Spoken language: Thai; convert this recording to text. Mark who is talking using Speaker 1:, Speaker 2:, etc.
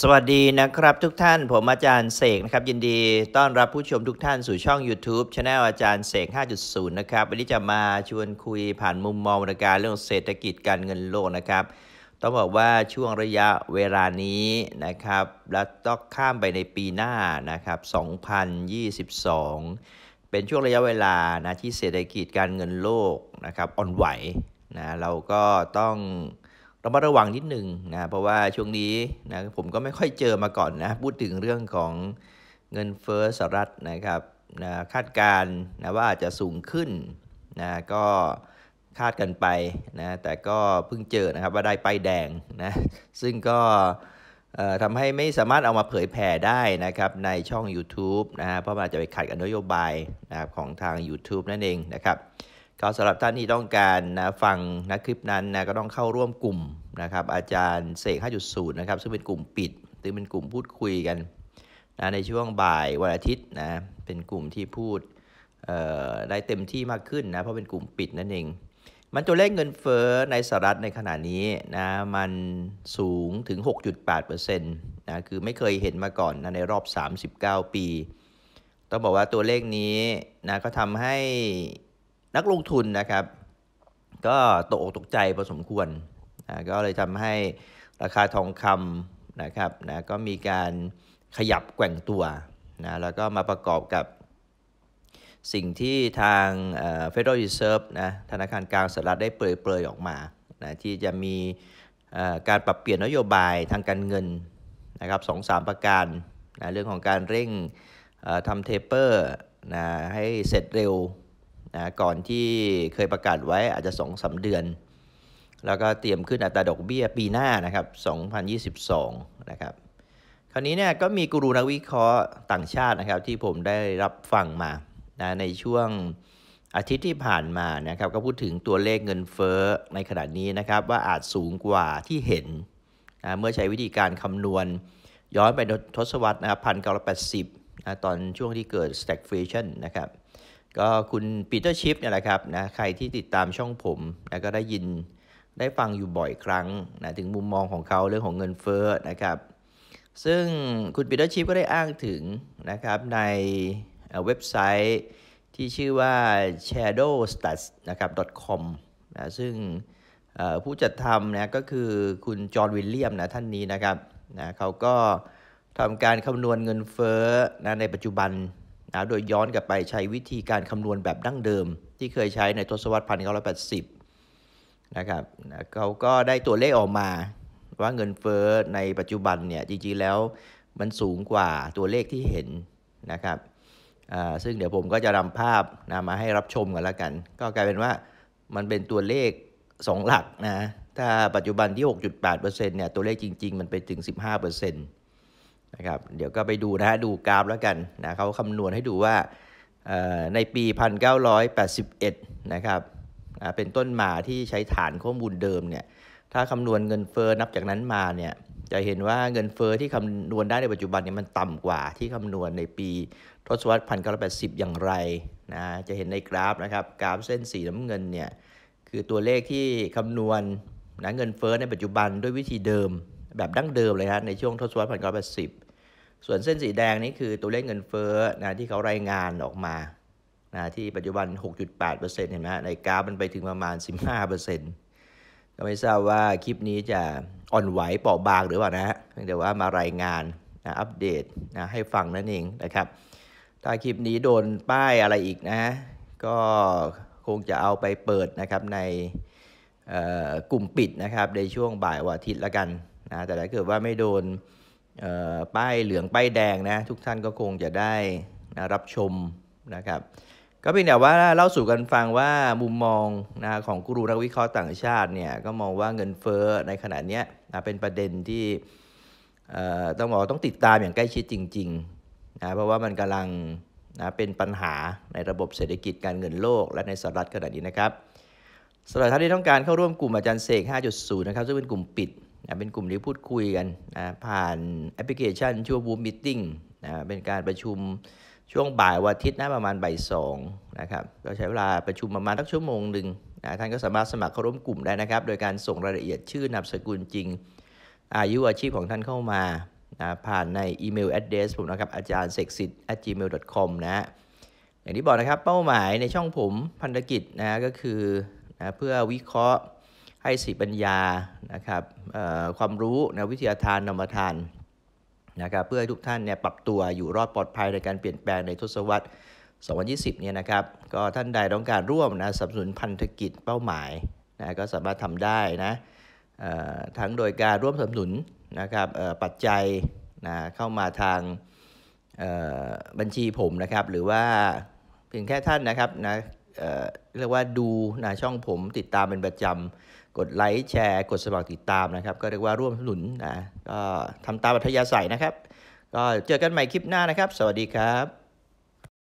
Speaker 1: สวัสดีนะครับทุกท่านผมอาจารย์เสกนะครับยินดีต้อนรับผู้ชมทุกท่านสู่ช่อง YouTube ช h anel อาจารย์เสก5.0นะครับ วันนี้จะมาชวนคุยผ่านมุมมองการเรื่องเศรษฐกิจการเงินโลกนะครับ ต้องบอกว่าช่วงระยะเวลานี้นะครับและต้องข้ามไปในปีหน้านะครับ2022 เป็นช่วงระยะเวลานะที่เศรษฐกิจการเงินโลกนะครับอ่อนไหวนะเราก็ต้องรามาระวังนิดหนึ่งนะเพราะว่าช่วงนี้นะผมก็ไม่ค่อยเจอมาก่อนนะพูดถึงเรื่องของเงินเฟ้อสหรัฐนะครับนะคาดการนะว่าจะสูงขึ้นนะก็คาดกันไปนะแต่ก็เพิ่งเจอนะครับว่าได้ป้ายแดงนะซึ่งก็ทำให้ไม่สามารถเอามาเผยแผ่ได้นะครับในช่อง YouTube นะเพราะมันจะไปขัดกับนโยบายนะครับของทาง YouTube นั่นเองนะครับก็สำหรับท่านที่ต้องการนะฟังนะคลิปนั้นนะก็ต้องเข้าร่วมกลุ่มนะครับอาจารย์เสก5.0นะครับซึ่งเป็นกลุ่มปิด ซึ่งเป็นกลุ่มพูดคุยกันนะในช่วงบ่ายวันอาทิตย์นะ เป็นกลุ่มที่พูดได้เต็มที่มากขึ้นนะเพราะเป็นกลุ่มปิดนั่นเอง มันตัวเลขเงินเฟอ้อในสหรัฐในขณะนี้นะมันสูงถึง 6.8%นะคือไม่เคยเห็นมาก่อนนะในรอบ 39 ปี ต้องบอกว่าตัวเลขนี้นะก็ทำให้นักลงทุนนะครับ ก็ตกอกตกใจพอสมควรนะก็เลยทำให้ราคาทองคำนะครับนะก็มีการขยับแกว่งตัวนะแล้วก็มาประกอบกับสิ่งที่ทาง Federal Reserve นะธนาคารกลางสหรัฐได้เปรยๆออกมานะที่จะมีการปรับเปลี่ยนนโยบายทางการเงินนะครับสองสามประการนะเรื่องของการเร่งทำเทปเปอร์นะให้เสร็จเร็วนะก่อนที่เคยประกาศไว้อาจจะสองสาเดือน แล้วก็เตรียมขึ้นอัตราดอกเบี้ยปีหน้านะครับ2022นะครับคราวนี้เนี่ยก็มีกูรูนักวิเคราะห์ต่างชาตินะครับที่ผมได้รับฟังมานะในช่วงอาทิตย์ที่ผ่านมานะครับ ก็พูดถึงตัวเลขเงินเฟ้อในขณะนี้นะครับว่าอาจสูงกว่าที่เห็นนะเมื่อใช้วิธีการคำนวณย้อนไปทศวรรษนะครับพันเก้าร้อยแปดสิบนะตอนช่วงที่เกิด stagflation นะครับก็คุณปีเตอร์ชิปเนี่ยแหละครับนะใครที่ติดตามช่องผมนะก็ได้ยินได้ฟังอยู่บ่อยครั้งนะถึงมุมมองของเขาเรื่องของเงินเฟ้อนะครับซึ่งคุณปีเตอร์ชิปก็ได้อ้างถึงนะครับในเว็บไซต์ ที่ชื่อว่า shadowstats นะครับ .com นะซึ่งผู้จัดทำนะก็คือคุณจอห์นวิลเลียมนะท่านนี้นะครับนะเขาก็ทำการคำนวณเงินเฟ้อนะในปัจจุบันนะโดยย้อนกลับไปใช้วิธีการคำนวณแบบดั้งเดิม ที่เคยใช้ในทศวรรษ1980นะครับนะเขาก็ได้ตัวเลขออกมา ว่าเงินเฟอ้อในปัจจุบันเนี่ยจริงๆแล้วมันสูงกว่าตัวเลขที่เห็นนะครับซึ่งเดี๋ยวผมก็จะนำภาพนะมาให้รับชมกันแล้วกัน ก็กลายเป็นว่ามันเป็นตัวเลข 2 หลักนะถ้าปัจจุบันที่ 6.8%เนี่ยตัวเลขจริงๆมันไปถึง 15%เนะครับเดี๋ยวก็ไปดู นะฮะดูกราฟแล้วกัน นะเขาคำนวณให้ดูว่าในปี1981นะครับเป็นต้นมาที่ใช้ฐานข้อมูลเดิมเนี่ยถ้าคำนวณเงินเฟอ้อนับจากนั้นมาเนี่ยจะเห็นว่าเงินเฟอ้อที่คำนวณได้ในปัจจุบันเนี่ยมันต่ำกว่าที่คำนวณในปีทศวรรษ1980อย่างไรนะจะเห็นในกราฟนะครับกราฟเส้นสีน้ำเงินเนี่ยคือตัวเลขที่คำนวณนะเงินเฟอ้อในปัจจุบันด้วยวิธีเดิมแบบดั้งเดิมเลยัะในช่วงทศวรรษ1980ส่วนเส้นสีแดงนี้คือตัวเลขเงินเฟ้อนะที่เขารายงานออกมานะที่ปัจจุบัน 6.8%เห็นไหมในกราฟมันไปถึงประมาณ 15%ก็ไม่ทราบว่าคลิปนี้จะอ่อนไหวเปราะบางหรือเปล่านะฮะเพียงแต่ว่ามารายงานนะอัปเดตนะให้ฟังนั่นเองนะครับถ้าคลิปนี้โดนป้ายอะไรอีกนะก็คงจะเอาไปเปิดนะครับในกลุ่มปิดนะครับในช่วงบ่ายวันอาทิตย์ละกันนะแต่ถ้าเกิดว่าไม่โดนป้ายเหลืองป้ายแดงนะทุกท่านก็คงจะได้นะรับชมนะครับก็เป็นแต่ว่าเล่าสู่กันฟังว่ามุมมองนะของกูรูนักวิเคราะห์ต่างชาติเนี่ยก็มองว่าเงินเฟ้อในขณะนี้นะเป็นประเด็นที่ต้องบอกต้องติดตามอย่างใกล้ชิดจริงๆนะเพราะว่ามันกำลังนะเป็นปัญหาในระบบเศรษฐกิจการเงินโลก และในสหรัฐขณะนี้นะครับสำหรับท่านที่ต้องการเข้าร่วมกลุ่มอาจารย์เสก5.0นะครับซึ่งเป็นกลุ่มปิดนะเป็นกลุ่มที่พูดคุยกันนะผ่านแอปพลิเคชันชื่อว่า b o ม m m e e t i n นะเป็นการประชุมช่วงบ่ายวันอาทิตย์นะประมาณบ่ายสองนะครับก็ใช้เวลาประชุมประมาณสักชั่วโมงหนึ่งนะท่านก็สามารถสมัครเข้าร่วมกลุ่มได้นะครับ โดยการส่งรายละเอียดชื่อนามสกุลจริง อายุอาชีพของท่านเข้ามานะผ่านในอีเมลแอดเดรสผมนะครับ อาจารย์เสกสิทธิ์ gmail.com นะอย่างที่บอกนะครับเป้าหมายในช่องผมพันธกิจนะก็คือนะเพื่อวิเคราะห์ให้สิปัญญา นะครับความรู้ในวิทยาทานนมทาน นะครับ เพื่อให้ทุกท่านเนี่ย ปรับตัว อยู่รอด ปลอดภัย ในการเปลี่ยนแปลงในทศวรรษ 2020เนี่ยนะครับ ก็ท่านใดต้องการร่วมนะสนับสนุนพันธกิจเป้าหมาย นะ ก็สามารถทำได้นะทั้งโดยการร่วมสนับสนุนนะครับปัจจัยนะเข้ามาทางบัญชีผมนะครับ หรือว่าเพียงแค่ท่านนะครับนะเรียกว่าดูนะช่องผมติดตามเป็นประจำกดไลค์แชร์กดสมัครติดตามนะครับ ก็เรียกว่าร่วมสนุนนะก็ทำตามอัธยาศัยนะครับก็เจอกันใหม่คลิปหน้านะครับ สวัสดีครับ